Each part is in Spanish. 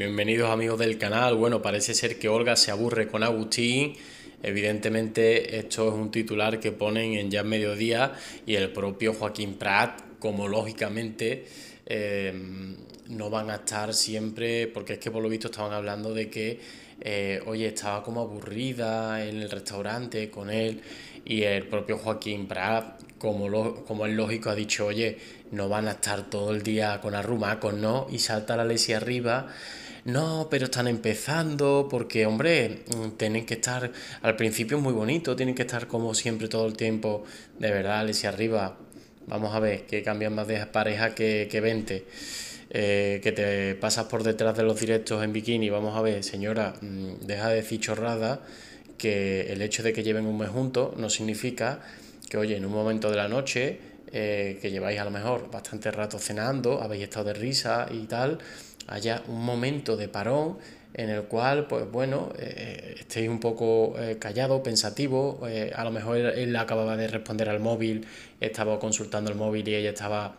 Bienvenidos amigos del canal. Bueno, parece ser que Olga se aburre con Agustín. Evidentemente esto es un titular que ponen en ya mediodía y el propio Joaquín Prat como lógicamente eh, no van a estar siempre, porque es que por lo visto estaban hablando de que, eh, oye, estaba como aburrida en el restaurante con él y el propio Joaquín Prat, como, lo, como es lógico, ha dicho, oye, no van a estar todo el día con arrumacos, ¿no? Y salta la lesia arriba. No, pero están empezando porque, hombre, mm, tienen que estar, al principio es muy bonito, tienen que estar como siempre todo el tiempo, de verdad, lesia arriba, Vamos a ver, que cambian más de pareja que, que 20. Eh, que te pasas por detrás de los directos en bikini. Vamos a ver, señora, mm, deja de decir chorrada que el hecho de que lleven un mes juntos no significa que, oye, en un momento de la noche, eh, que lleváis a lo mejor bastante rato cenando, habéis estado de risa y tal, haya un momento de parón en el cual, pues bueno, eh, estoy un poco eh, callado, pensativo. Eh, a lo mejor él acababa de responder al móvil, estaba consultando el móvil y ella estaba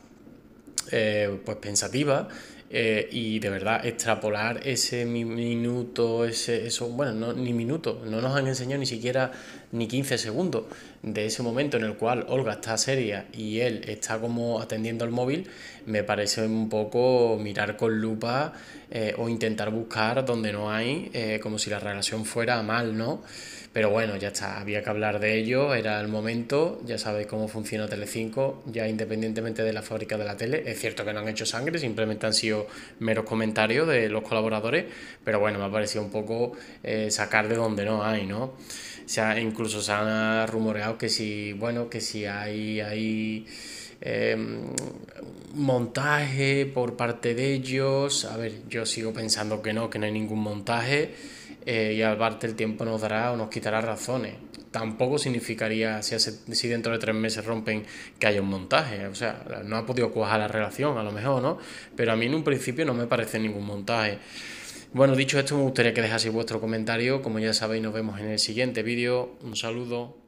pues pensativa. y de verdad, extrapolar ese minuto, ese, eso, bueno, no, ni minuto, no nos han enseñado ni siquiera ni 15 segundos de ese momento en el cual Olga está seria y él está como atendiendo el móvil, me parece un poco mirar con lupa eh, o intentar buscar donde no hay, eh, como si la relación fuera mal, ¿no? Pero bueno, ya está, había que hablar de ello, era el momento, ya sabéis cómo funciona Telecinco, ya independientemente de la fábrica de la tele, es cierto que no han hecho sangre, simplemente han sido meros comentarios de los colaboradores, pero bueno, me ha parecido un poco eh, sacar de donde no hay, ¿no? O sea, incluso se han rumoreado que si, bueno, que si hay, hay em, montaje por parte de ellos, a ver, yo sigo pensando que no, que no hay ningún montaje eh, y y aparte el tiempo nos dará o nos quitará razones. Tampoco significaría si, si dentro de tres meses rompen que haya un montaje. O sea, no ha podido cuajar la relación, a lo mejor, ¿no? Pero a mí en un principio no me parece ningún montaje. Bueno, dicho esto, me gustaría que dejaseis vuestro comentario. Como ya sabéis, nos vemos en el siguiente vídeo. Un saludo.